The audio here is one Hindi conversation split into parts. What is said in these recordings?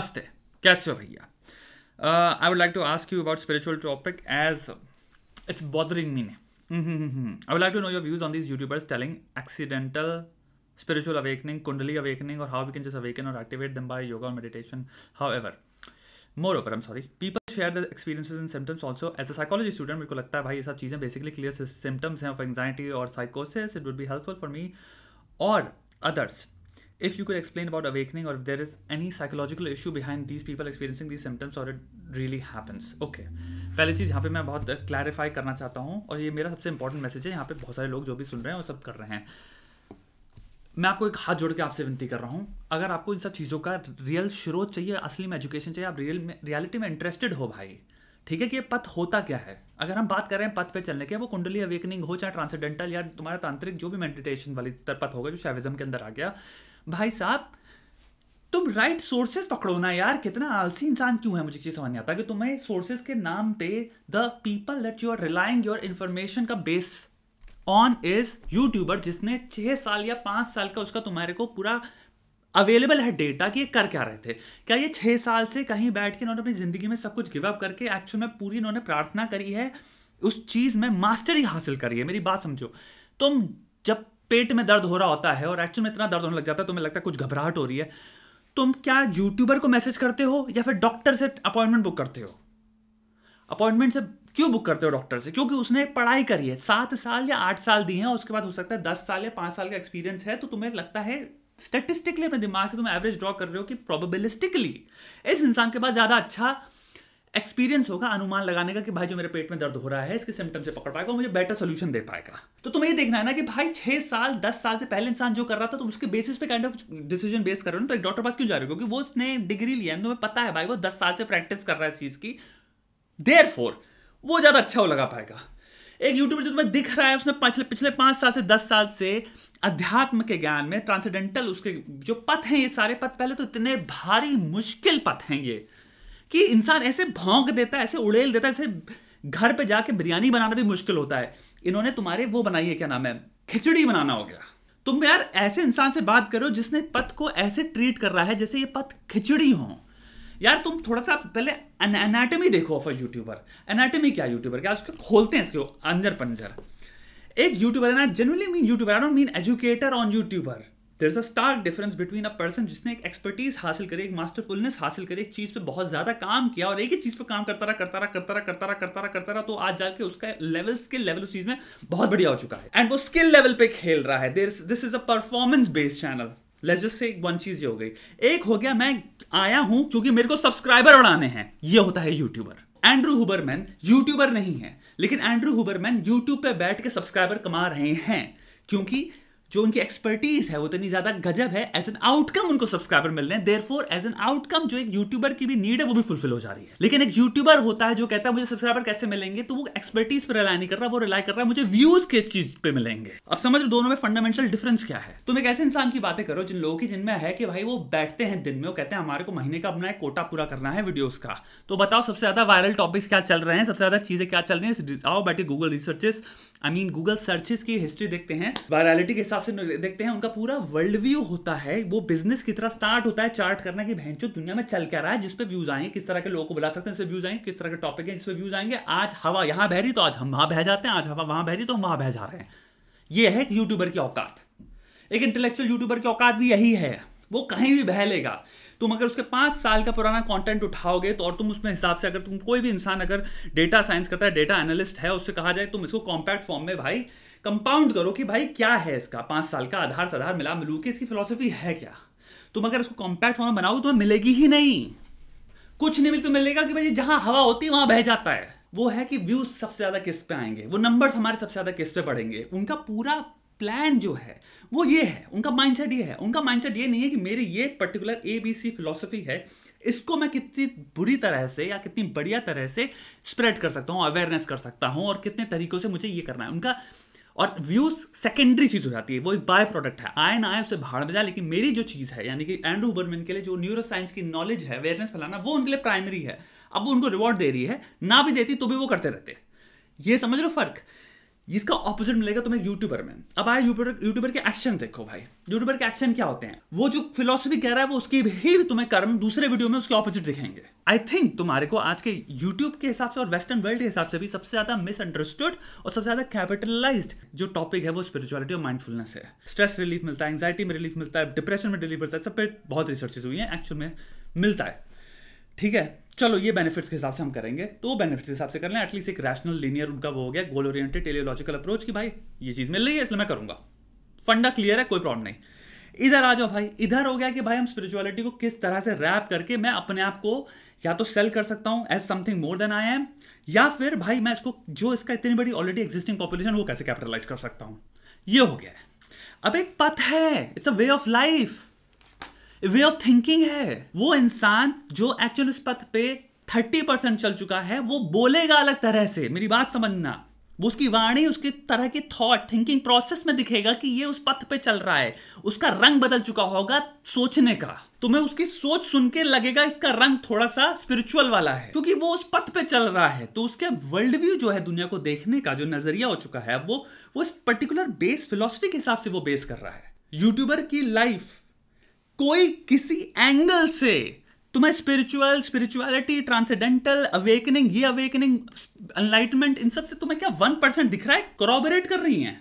नमस्ते कैसे हो भैया I would like to ask you about spiritual topic as it's bothering me I would like to know your views on this YouTubers telling accidental spiritual awakening kundalini awakening और how we can just awaken और एक्टिवेट दम बाय योगा और meditation however moreover am sorry people share the experiences and symptoms also as a psychology student मेरे को लगता है भाई ये सब चीज़ें बेसिकली क्लियर सिम्टम्स हैं ऑफ एंगजाइटी और साइकोसिस इट वुड भी हेल्पफुल फॉर मी और others if you could explain about awakening or if there is any psychological issue behind these people experiencing these symptoms or it really happens okay okay. पहली चीज़ यहाँ पे मैं बहुत क्लैरिफाई करना चाहता हूँ और ये मेरा सबसे इंपॉर्टेंट मैसेज है यहाँ पे बहुत सारे लोग जो भी सुन रहे हैं वो सब कर रहे हैं मैं आपको एक हाथ जोड़ के आपसे विनती कर रहा हूँ अगर आपको इन सब चीज़ों का रियल स्रोत चाहिए असली में एजुकेशन चाहिए आप रियल में रियलिटी में इंटरेस्टेड हो भाई ठीक है कि ये पथ होता क्या है अगर हम बात कर रहे हैं पथ पे चलने के वो कुंडली अवेकनिंग हो चाहे ट्रांसेंडेंटल या तुम्हारा तांत्रिक जो भी मेडिटेशन वाली पथ होगा जो शैविज्म के अंदर आ गया भाई साहब तुम राइट सोर्सेस पकड़ो ना यार कितना आलसी इंसान क्यों है मुझे चीज़ समझ नहीं आता कि तुम्हें सोर्सेस के नाम पे the people that you are relying your information का बेस ऑन इज यूट्यूबर जिसने छह साल या पांच साल का उसका तुम्हारे को पूरा अवेलेबल है डेटा कि ये कर क्या रहे थे क्या ये छह साल से कहीं बैठ के इन्होंने अपनी ज़िंदगी में सब कुछ गिव अप करके एक्चुअल में पूरी इन्होंने प्रार्थना करी है उस चीज़ में मास्टरी हासिल करी है मेरी बात समझो तुम जब पेट में दर्द हो रहा होता है और एक्चुअल में इतना दर्द होने लग जाता है तुम्हें लगता है कुछ घबराहट हो रही है तुम क्या यूट्यूबर को मैसेज करते हो या फिर डॉक्टर से अपॉइंटमेंट बुक करते हो अपॉइंटमेंट से क्यों बुक करते हो डॉक्टर से क्योंकि उसने पढ़ाई करी है सात साल या आठ साल दी हैं उसके बाद हो सकता है दस साल या पांच साल का एक्सपीरियंस है तो तुम्हें लगता है स्टेटिस्टिकली अपने दिमाग से तुम एवरेज ड्रॉ कर रहे हो कि प्रोबेबिलिस्टिकली इस इंसान के पास ज़्यादा अच्छा एक्सपीरियंस होगा अनुमान लगाने का कि भाई जो मेरे पेट में दर्द हो रहा है इसके सिम्टम से पकड़ पाएगा मुझे बेटर सोल्यूशन दे पाएगा तो तुम्हें ये देखना है ना कि भाई छह साल दस साल से पहले इंसान जो कर रहा था तो उसके बेसिस पे काइंड ऑफ डिसीजन बेस कर रहे हो तो एक डॉक्टर पास क्यों जा रहे हो क्योंकि वो उसने डिग्री लिया तुम्हें पता है भाई वो दस साल से प्रैक्टिस कर रहा है इस चीज़ की देर फोर वो ज़्यादा अच्छा हो लगा पाएगा एक यूट्यूबर जो तुम्हें दिख रहा है उसने पिछले पिछले पांच साल से दस साल से अध्यात्म के ज्ञान में ट्रांसेंडेंटल उसके जो पथ हैं ये सारे पथ पहले तो इतने भारी मुश्किल पथ हैं ये कि इंसान ऐसे भोंक देता है ऐसे उड़ेल देता है ऐसे घर पे जाके बिरयानी बनाना भी मुश्किल होता है इन्होंने तुम्हारे वो बनाई है क्या नाम है खिचड़ी बनाना हो गया तुम यार ऐसे इंसान से बात करो जिसने पथ को ऐसे ट्रीट कर रहा है जैसे ये पथ खिचड़ी हो यार तुम थोड़ा सा पहले एनाटमी देखो ऑफ अ यूट्यूबर एनाटमी क्या यूट्यूबर क्या उसको खोलते हैं इसके अंजर पंजर एक यूट्यूबर है ना generally mean YouTuber I don't mean educator on YouTuber there is a stark difference between a person जिसने एक एक्सपर्टीज हासिल करी एक मास्टरफुलनेस हासिल करी एक चीज़ पे बहुत ज़्यादा काम किया और एक ही चीज़ पे काम करता रहा करता रहा करता रहा करता रहा करता रहा करता रहा तो आज जाके उसका लेवल स्किल लेवल उस चीज़ में बहुत बढ़िया हो चुका है एंड वो स्किल लेवल पे खेल रहा है there this is a performance based channel let's just say one चीज ये हो गई एक हो गया मैं आया हूं क्योंकि मेरे को सब्सक्राइबर बढ़ाने हैं ये होता है यूट्यूबर एंड्रू हुबरमैन यूट्यूबर नहीं है लेकिन एंड्रू हुबरमैन यूट्यूब पे बैठ के सब्सक्राइबर कमा रहे हैं क्योंकि जो उनकी एक्सपर्टीज है वो इतनी ज्यादा गजब है एज एन आउटकम उनको सब्सक्राइबर मिल रहे हैं therefore as an outcome जो एक यूट्यूबर की भी नीड है वो भी फुलफिल हो जा रही है लेकिन एक यूट्यूबर होता है जो कहता है मुझे सब्सक्राइबर कैसे मिलेंगे तो वो एक्सपर्टीज पर रिलाई नहीं कर रहा वो रिलाई कर रहा है मुझे व्यूज किस चीज पे मिलेंगे अब समझ दोनों में फंडामेंटल डिफरेंस क्या है तुम एक ऐसे इंसान की बातें करो जिन लोगों की जिनमें है कि भाई वो बैठते हैं दिन में वो कहते हैं हमारे को महीने का अपना एक कोटा पूरा करना है वीडियोज का तो बताओ सबसे ज्यादा वायरल टॉपिक्स क्या चल रहे हैं सबसे ज्यादा चीजें क्या चल रही है आओ बैठे Google researches I mean Google searches की हिस्ट्री देखते हैं वायरलिटी के हिसाब से देखते हैं उनका पूरा वर्ल्ड व्यू होता है वो बिजनेस की तरह स्टार्ट होता है चार्ट करना की भैंस दुनिया में चल क्या रहा है जिसपे व्यूज आएंगे किस तरह के लोगों को बुला सकते हैं इसपे व्यूज आएंगे किस तरह के टॉपिक है इसपे व्यूज आएंगे आज हवा यहाँ बह रही तो आज हम वहां बह जाते हैं आज हवा वहां बह रही तो हम वहां बह जा रहे हैं ये है यूट्यूबर की औकात एक इंटेलेक्चुअल यूट्यूबर की औकात भी यही है वो कहीं भी बह लेगा तुम अगर उसके पांच साल का पुराना कॉन्टेंट उठाओगे तो और तुम उसमें हिसाब से अगर तुम कोई भी इंसान अगर डेटा साइंस करता है डेटा एनालिस्ट है उससे कहा जाए तुम इसको कॉम्पैक्ट फॉर्म में भाई कंपाउंड करो कि भाई क्या है इसका पांच साल का आधार साधार मिला मिलू कि इसकी फिलोसफी है क्या तुम अगर इसको कॉम्पैक्ट फॉर्म में बनाओ तुम्हें मिलेगी ही नहीं कुछ नहीं मिलता तो मिलेगा कि भाई जहां हवा होती है बह जाता है वो है कि व्यूज सबसे ज्यादा किस पे आएंगे वो नंबर्स हमारे सबसे ज्यादा किस पे पड़ेंगे उनका पूरा प्लान जो है वो ये है उनका माइंडसेट ये है उनका माइंडसेट ये नहीं है कि मेरी ये particular A B C philosophy है इसको मैं कितनी बुरी तरह से या कितनी बढ़िया तरह से स्प्रेड कर सकता हूँ अवेयरनेस कर सकता हूँ और कितने तरीकों से मुझे ये करना है उनका और व्यूज सेकेंडरी चीज़ हो जाती है वो एक बाय प्रोडक्ट है आए ना आए उसे भाड़ में जाए लेकिन मेरी जो चीज़ है यानी कि एंड्रू बर्मन के लिए जो न्यूरो साइंस की नॉलेज है अवेयरनेस फैलाना वो उनके लिए प्राइमरी है अब वो उनको रिवॉर्ड दे रही है ना भी देती तो भी वो करते रहते हैं ये समझ लो फर्क इसका ऑपोजिट मिलेगा तुम्हें यूट्यूबर में अब आए यूट्यूबर के एक्शन देखो भाई यूट्यूबर के एक्शन क्या होते हैं वो जो फिलोसफी कह रहा है वो उसकी भी तुम्हें कर्म दूसरे वीडियो में उसके ऑपोजिट दिखेंगे आई थिंक तुम्हारे को आज के यूट्यूब के हिसाब से और वेस्टर्न वर्ल्ड के हिसाब से भी सबसे ज्यादा मिसअंडरस्टूड और सबसे ज्यादा कैपिटलाइज जो टॉपिक है वो स्पिरिचुअलिटी और माइंडफुलनेस है स्ट्रेस रिलीफ मिलता है एंगजाइटी में रिलीफ मिलता है डिप्रेशन में रिलीफ मिलता है सब पे बहुत रिसर्चेस हुई है एक्चुअल में मिलता है ठीक है चलो ये बेनिफिट्स के हिसाब से हम करेंगे तो बेनिफिट्स के हिसाब से कर लें एटलीस्ट एक रैशनल लीनियर उनका वो हो गया गोल ओरिएंटेड टेलियोलॉजिकल अप्रोच की भाई ये चीज़ मिल रही है इसलिए मैं करूंगा फंडा क्लियर है कोई प्रॉब्लम नहीं इधर आ जाओ भाई इधर हो गया कि भाई हम स्पिरिचुअलिटी को किस तरह से रैप करके मैं अपने आप को या तो सेल कर सकता हूँ as something more than I am या फिर भाई मैं इसको जो इसका इतनी बड़ी ऑलरेडी एग्जिस्टिंग पॉपुलेशन वो कैसे कैपिटलाइज कर सकता हूं ये हो गया है अब एक पथ है it's a way of life way of thinking है वो इंसान जो एक्चुअल उस पथ पे थर्टी परसेंट चल चुका है वो बोलेगा अलग तरह से मेरी बात समझना वो उसकी वाणी उसकी तरह की थॉट थिंकिंग प्रोसेस में दिखेगा कि ये उस पथ पे चल रहा है उसका रंग बदल चुका होगा सोचने का तुम्हें उसकी सोच सुन के लगेगा इसका रंग थोड़ा सा स्पिरिचुअल वाला है क्योंकि वो उस पथ पे चल रहा है तो उसके वर्ल्ड व्यू जो है दुनिया को देखने का जो नजरिया हो चुका है वो वो इस पर्टिकुलर बेस फिलोसफी के हिसाब से वो बेस कर रहा है यूट्यूबर की लाइफ कोई किसी एंगल से तुम्हें स्पिरिचुअल स्पिरिचुअलिटी ट्रांसेंडेंटल अवेकनिंग ये अवेकनिंग अनलाइटमेंट इन सब से तुम्हें क्या वन परसेंट दिख रहा है कॉरोबरेट कर रही हैं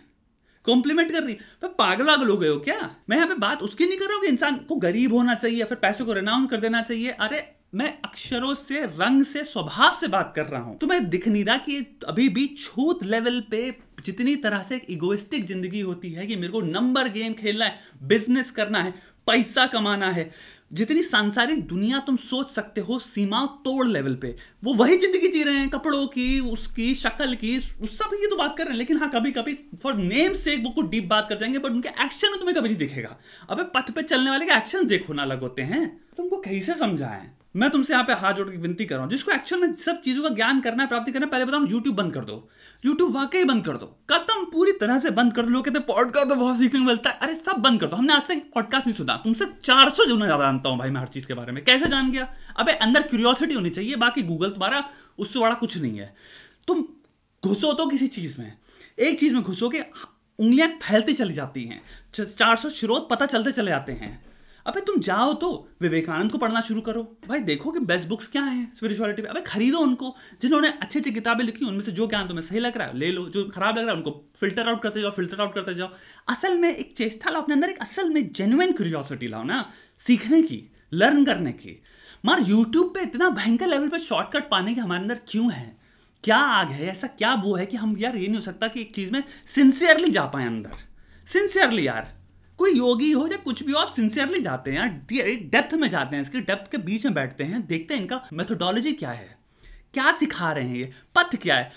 कॉम्प्लीमेंट कर रही है तो पागल वागल हो गए हो क्या मैं यहाँ पे बात उसकी नहीं कर रहा हूँ कि इंसान को गरीब होना चाहिए फिर पैसे को रिनाउन कर देना चाहिए अरे मैं अक्षरों से रंग से स्वभाव से बात कर रहा हूं तुम्हें दिख नहीं रहा कि अभी भी छूत लेवल पे जितनी तरह से एक इगोइस्टिक जिंदगी होती है कि मेरे को नंबर गेम खेलना है बिजनेस करना है पैसा कमाना है जितनी सांसारिक दुनिया तुम सोच सकते हो सीमा तोड़ लेवल पे वो वही जिंदगी जी रहे हैं कपड़ों की उसकी शक्ल की उस सब की तो बात कर रहे हैं लेकिन हाँ कभी कभी फॉर नेम से वो कुछ डीप बात कर जाएंगे बट उनके एक्शन में तुम्हें कभी नहीं दिखेगा अबे पथ पे चलने वाले के एक्शन देखो ना अलग होते हैं तुमको कैसे समझाएं मैं तुमसे यहाँ पे हाथ जोड़ के विनती कर रहा हूँ जिसको एक्चुअल में सब चीज़ों का ज्ञान करना है प्राप्ति करना है पहले बताऊँ यूट्यूब बंद कर दो यूट्यूब वाकई बंद कर दो खत्म पूरी तरह से बंद कर दो लोग कहते हैं पॉडकास्ट तो बहुत सीखने को मिलता है अरे सब बंद कर दो हमने आज तक पॉडकास्ट नहीं सुना तुमसे चार सौ जुना ज़्यादा जानता हूँ भाई मैं हर चीज़ के बारे में कैसे जान गया अब अंदर क्यूरियोसिटी होनी चाहिए बाकी गूगल तुम्हारा उससे बड़ा कुछ नहीं है तुम घुसो तो किसी चीज़ में एक चीज़ में घुसो कि हाँ, उंगलियाँ फैलती चली जाती हैं चार सौ स्रोत पता चलते चले जाते हैं अबे तुम जाओ तो विवेकानंद को पढ़ना शुरू करो भाई देखो कि बेस्ट बुक्स क्या हैं स्पिरिचुअलिटी में अबे खरीदो उनको जिन्होंने अच्छी अच्छी किताबें लिखी उनमें से जो ज्ञान तुम्हें सही लग रहा है ले लो जो खराब लग रहा है उनको फिल्टर आउट करते जाओ फिल्टर आउट करते जाओ असल में एक चेष्टा लाओ अपने अंदर एक असल में जेन्युन क्यूरियोसिटी लाओ ना सीखने की लर्न करने की मार यूट्यूब पर इतना भयंकर लेवल पर शॉर्टकट पाने के हमारे अंदर क्यों है क्या आग है ऐसा क्या वो है कि हम यार ये नहीं हो सकता कि एक चीज़ में सिंसियरली जा पाए अंदर सिंसियरली यार कोई योगी हो या कुछ भी हो आप सिंसियरली जाते हैं यार डेप्थ में जाते हैं इसके डेप्थ के बीच में बैठते हैं देखते हैं इनका मेथोडोलॉजी क्या है क्या सिखा रहे हैं ये पथ क्या है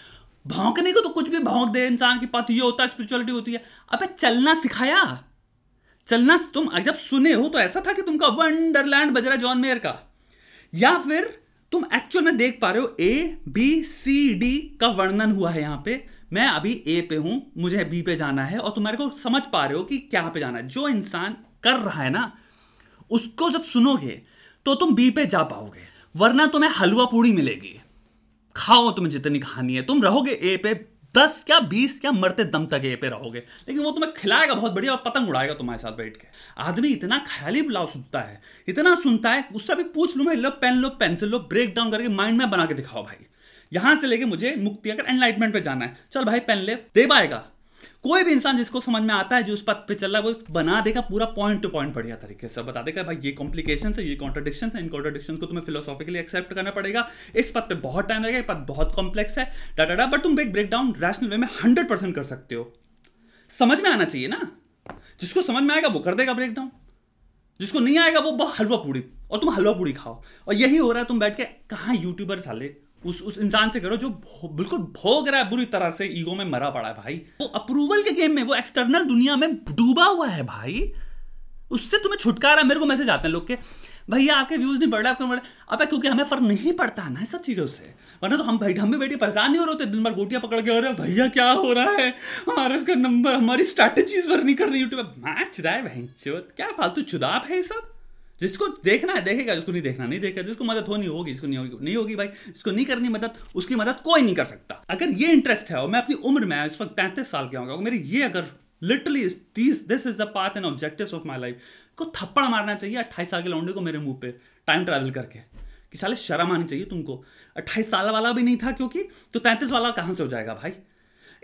भौंकने को तो कुछ भी भौंक दे इंसान की पथ ये होता है स्पिरिचुअलिटी होती है अब चलना सिखाया चलना तुम जब सुने हो तो ऐसा था कि तुमका वंडरलैंड बज रहा जॉन मेयर का या फिर तुम एक्चुअल में देख पा रहे हो ए बी सी डी का वर्णन हुआ है यहां पे मैं अभी ए पे हूं मुझे बी पे जाना है और तुम्हारे को समझ पा रहे हो कि क्या पे जाना है जो इंसान कर रहा है ना उसको जब सुनोगे तो तुम बी पे जा पाओगे वरना तुम्हें हलवा पूड़ी मिलेगी खाओ तुम्हें जितनी खानी है तुम रहोगे ए पे दस क्या बीस क्या मरते दम तक ए पे रहोगे लेकिन वो तुम्हें खिलाएगा बहुत बढ़िया और पतंग उड़ाएगा तुम्हारे साथ बैठ के आदमी इतना ख्याली बुलाव सुनता है इतना सुनता है उससे भी पूछ लो मैं लो पेन लो पेंसिल लो ब्रेक डाउन करके माइंड में बना के दिखाओ भाई यहां से लेके मुझे मुक्ति अगर एनलाइटमेंट पे जाना है चल भाई पेन ले दे पाएगा कोई भी इंसान जिसको समझ में आता है जो उस पथ पे चल रहा है वो बना देगा पूरा पॉइंट टू पॉइंट बढ़िया तरीके से बता देगा भाई ये कॉम्प्लिकेशन है ये कॉन्ट्रोडिक्शन है इन कॉन्ट्रोडिक्शन को तुम्हें फिलोसॉफिकली एक्सेप्ट करना पड़ेगा इस पथ पे बहुत टाइम लगेगा ये पथ बहुत कॉम्प्लेक्स है डाटा बट तुम एक ब्रेक डाउन रैशनल वे में हंड्रेड परसेंट कर सकते हो समझ में आना चाहिए ना जिसको समझ में आएगा वो कर देगा ब्रेक डाउन जिसको नहीं आएगा वो हलवा पूड़ी और तुम हलवा पूड़ी खाओ और यही हो रहा है तुम बैठ के कहाँ यूट्यूबर साले उस उस इंसान से करो जो बिल्कुल भोग रहा है बुरी तरह से ईगो में मरा पड़ा है भाई वो अप्रूवल के गेम में वो एक्सटर्नल दुनिया में डूबा हुआ है भाई उससे तुम्हें छुटकारा मेरे को मैसेज आते हैं लोग के भैया आपके व्यूज़ नहीं बढ़ रहे आपके बढ़ अब क्योंकि हमें फ़र्क नहीं पड़ता ना सब चीज़ों से वरना तो हम भाई हम भी बैठे परेशान नहीं हो रहे दिन भर गोटियाँ पकड़ के हो रहे भैया क्या हो रहा है हमारे का नंबर हमारी स्ट्रैटेजीज वर्क नहीं कर रही यूट्यूब मैच रहा है क्या फालतू चुदाप है ये सब जिसको देखना है देखेगा जिसको नहीं देखना नहीं देखेगा जिसको मदद होनी होगी जिसको नहीं होगी नहीं होगी भाई जिसको नहीं करनी मदद उसकी मदद कोई नहीं कर सकता अगर ये इंटरेस्ट है और मैं अपनी उम्र में इस वक्त पैंतीस साल के होगा मेरी ये अगर literally this this is the path and objective of my life को थप्पड़ मारना चाहिए अट्ठाईस साल के लौंडे को मेरे मुंह पे टाइम ट्रैवल करके कि साले शर्म आनी चाहिए तुमको अट्ठाईस साल वाला भी नहीं था क्योंकि तो तैंतीस वाला कहाँ से हो जाएगा भाई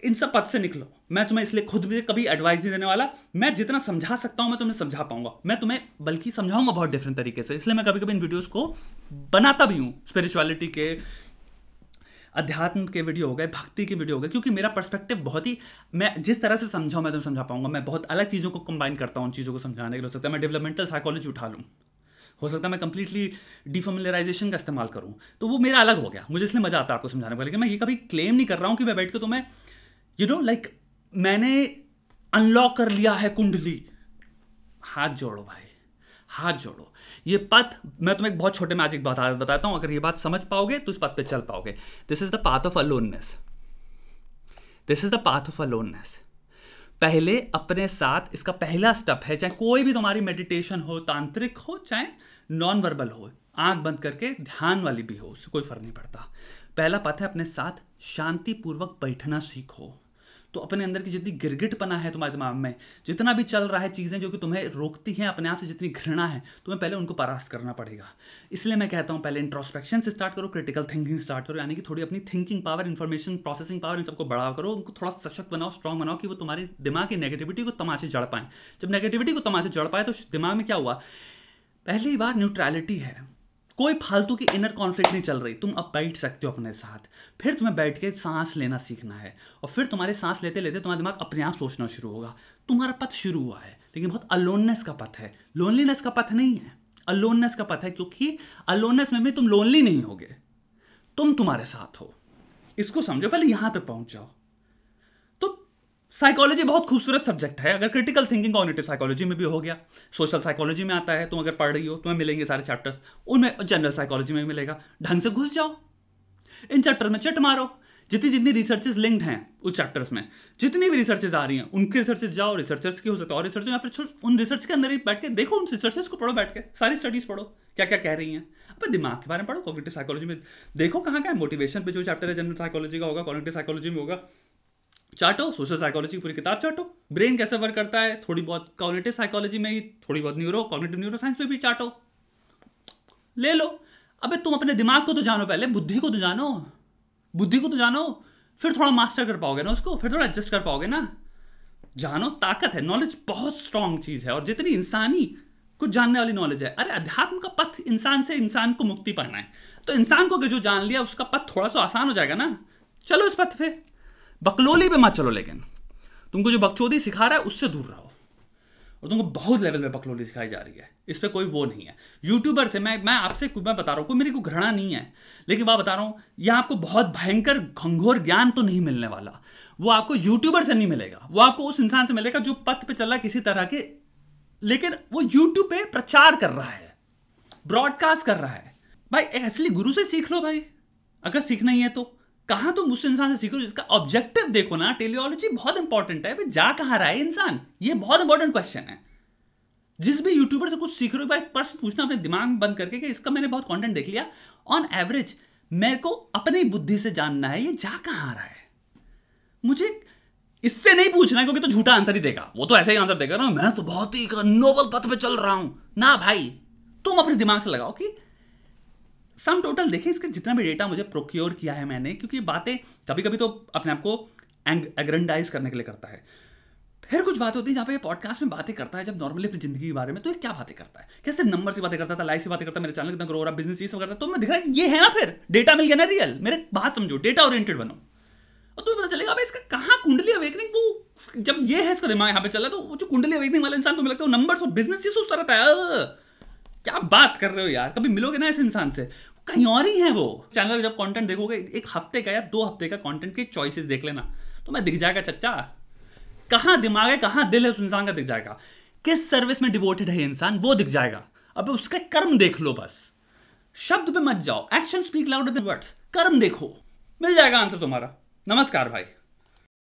इन सब पद से निकलो मैं तुम्हें इसलिए खुद भी कभी एडवाइस नहीं देने वाला मैं जितना समझा सकता हूं मैं तुम्हें समझा पाऊंगा मैं तुम्हें बल्कि समझाऊंगा बहुत डिफरेंट तरीके से इसलिए मैं कभी कभी इन वीडियोज़ को बनाता भी हूं स्पिरिचुअलिटी के अध्यात्म के वीडियो हो गए भक्ति के वीडियो हो गए क्योंकि मेरा पर्सपेक्टिव बहुत ही मैं जिस तरह से समझाऊँ मैं तुम्हें समझा पाऊंगा मैं बहुत अलग चीज़ों को कंबाइन करता हूँ उन चीज़ों को समझाने के लिए हो सकता है मैं डेवलपमेंटल साइकोलॉजी उठा लूँ हो सकता है मैं कंप्लीटली डिफेमिलराइजेशन का इस्तेमाल करूँ तो वो मेरा अलग हो गया मुझे इसलिए मज़ा आता है आपको समझाने का लेकिन मैं ये कभी क्लेम नहीं कर रहा हूँ कि मैं बैठ के तुम्हें यू नो लाइक मैंने अनलॉक कर लिया है कुंडली हाथ जोड़ो भाई हाथ जोड़ो ये पथ मैं तुम्हें एक बहुत छोटे मैजिक बता बताता हूं अगर ये बात समझ पाओगे तो इस पथ पे चल पाओगे this is the path of aloneness this is the path of aloneness पहले अपने साथ इसका पहला स्टेप है चाहे कोई भी तुम्हारी मेडिटेशन हो तांत्रिक हो चाहे नॉन वर्बल हो आंख बंद करके ध्यान वाली भी हो उससे कोई फर्क नहीं पड़ता पहला पथ है अपने साथ शांतिपूर्वक बैठना सीखो तो अपने अंदर की जितनी गिरगिट पना है तुम्हारे दिमाग में जितना भी चल रहा है चीज़ें जो कि तुम्हें रोकती हैं अपने आप से जितनी घृणा है तुम्हें पहले उनको परास्त करना पड़ेगा इसलिए मैं कहता हूँ पहले इंट्रोस्पेक्शन से स्टार्ट करो क्रिटिकल थिंकिंग स्टार्ट करो यानी कि थोड़ी अपनी thinking power information processing power इन सबको बढ़ावा करो उनको थोड़ा सशक्त बनाओ स्ट्रॉग बनाओ कि वो तुम्हारे दिमाग की नेगेटिविटी को तमाचे जड़ पाएं जब नेगेटिविटी को तमाचे जड़ पाए तो दिमाग में क्या हुआ पहली बार न्यूट्रैलिटी है कोई फालतू की इनर कॉन्फ्लिक्ट नहीं चल रही तुम अब बैठ सकते हो अपने साथ फिर तुम्हें बैठ के सांस लेना सीखना है और फिर तुम्हारे सांस लेते लेते तुम्हारा दिमाग अपने आप सोचना शुरू होगा तुम्हारा पथ शुरू हुआ है लेकिन बहुत अलोननेस का पथ है लोनलीनेस का पथ नहीं है अलोननेस का पथ है क्योंकि अलोननेस में भी तुम लोनली नहीं होगे तुम तुम्हारे साथ हो इसको समझो पहले यहाँ तक पहुँच जाओ साइकोलॉजी बहुत खूबसूरत सब्जेक्ट है अगर क्रिटिकल थिंकिंग कॉग्निटिव साइकोलॉजी में भी हो गया सोशल साइकोलॉजी में आता है तुम अगर पढ़ रही हो तुम्हें मिलेंगे सारे चैप्टर्स उनमें जनरल साइकोलॉजी में मिलेगा ढंग से घुस जाओ इन चैप्टर में चट मारो जितनी जितनी रिसर्चेस लिंक्ड हैं उस चैप्टर्स में जितनी भी रिसर्चेज आ रही हैं उनके रिसर्चेस जाओ रिसर्चर्स की हो सकता है और रिसर्च या फिर उन रिसर्च के अंदर ही बैठ के देखो उन रिसर्चेज को पढ़ो बैठ के सारी स्टडीज़ पढ़ो क्या क्या कह रही हैं अपने दिमाग के बारे में पढ़ो कॉग्निटिव साइकोलॉजी में देखो कहाँ क्या है मोटिवेशन पे जो चैप्टर है जनरल साइकोलॉजी का होगा कॉग्निटिव साइकोलॉजी में होगा चाटो सोशल साइकोलॉजी की पूरी किताब चाटो ब्रेन कैसे वर्क करता है थोड़ी बहुत कॉग्निटिव साइकोलॉजी में ही थोड़ी बहुत न्यूरो कॉग्निटिव न्यूरो साइंस में भी चाटो ले लो अबे तुम अपने दिमाग को तो जानो पहले बुद्धि को तो जानो बुद्धि को तो जानो फिर थोड़ा मास्टर कर पाओगे ना उसको फिर थोड़ा एडजस्ट कर पाओगे ना जानो ताकत है नॉलेज बहुत स्ट्रांग चीज़ है और जितनी इंसानी कुछ जानने वाली नॉलेज है अरे अध्यात्म का पथ इंसान से इंसान को मुक्ति पाना है तो इंसान को अगर जो जान लिया उसका पथ थोड़ा सा आसान हो जाएगा ना चलो इस पथ पे बकलोली पे मत चलो लेकिन तुमको जो बकचोदी सिखा रहा है उससे दूर रहो और तुमको बहुत लेवल में बकलोली सिखाई जा रही है इस पर कोई वो नहीं है यूट्यूबर से मैं मैं आपसे मैं बता रहा हूँ कोई मेरी को घृणा नहीं है लेकिन मैं बता रहा हूँ यह आपको बहुत भयंकर घंघोर ज्ञान तो नहीं मिलने वाला वो आपको यूट्यूबर से नहीं मिलेगा वो आपको उस इंसान से मिलेगा जो पथ पे चल रहा है किसी तरह के लेकिन वो यूट्यूब पे प्रचार कर रहा है ब्रॉडकास्ट कर रहा है भाई असली गुरु से सीख लो भाई अगर सीखना ही है तो कहां तुम उस इंसान से सीखो जिसका ऑब्जेक्टिव देखो ना टेलियोलॉजी बहुत इंपॉर्टेंट है भाई जा कहां रहा है इंसान ये बहुत इंपॉर्टेंट क्वेश्चन है जिस भी यूट्यूबर से कुछ सीख रहे हो भाई प्रश्न पूछना अपने दिमाग बंद करके कि इसका मैंने बहुत कंटेंट देख लिया ऑन एवरेज मेरे को अपनी बुद्धि से जानना है ये जा कहाँ रहा है मुझे इससे नहीं पूछना है क्योंकि तो झूठा आंसर ही देगा वो तो ऐसा ही आंसर देगा ना मैं तो बहुत ही नोबल पथ पे चल रहा हूं ना भाई तुम अपने दिमाग से लगाओ कि सम टोटल देखिए इसके जितना भी डेटा मुझे प्रोक्योर किया है मैंने क्योंकि बातें कभी कभी तो अपने आप को एग्रेंडाइज करने के लिए करता है फिर कुछ बातें होती है जहाँ पे पॉडकास्ट में बातें करता है जब नॉर्मली अपनी जिंदगी के बारे में तो ये क्या बातें करता है कैसे नंबर से बातें करता था लाइफ से बातें करता मेरे चैनल कितना करो रहा बिजनेस ये सब करता तो मैं दिख रहा है ये है ना फिर डेटा मिल गया ना रियल मेरे बात समझो डेटा ओरिएंटेड बनो और तुम्हें पता चलेगा इसका कहाँ कुंडली अवेकनिंग वो जब ये है इसका दिमाग यहाँ पे चला तो वो जो कुंडली अवेकनिंग वाला इंसान तुम्हें लगता है नंबर और बिजनेस ये सोचता रहता है क्या बात कर रहे हो यार कभी मिलोगे ना इस इंसान से कहीं और ही है वो चैनल जब कंटेंट देखोगे एक हफ्ते का या दो हफ्ते का कंटेंट की चॉइसेस देख लेना तो मैं दिख जाएगा चच्चा कहाँ दिमाग है कहाँ दिल है उस इंसान का दिख जाएगा किस सर्विस में डिवोटेड है इंसान वो दिख जाएगा अब उसके कर्म देख लो बस शब्द पे मत जाओ एक्शन स्पीक लाउडर वर्ड्स कर्म देखो मिल जाएगा आंसर तुम्हारा नमस्कार भाई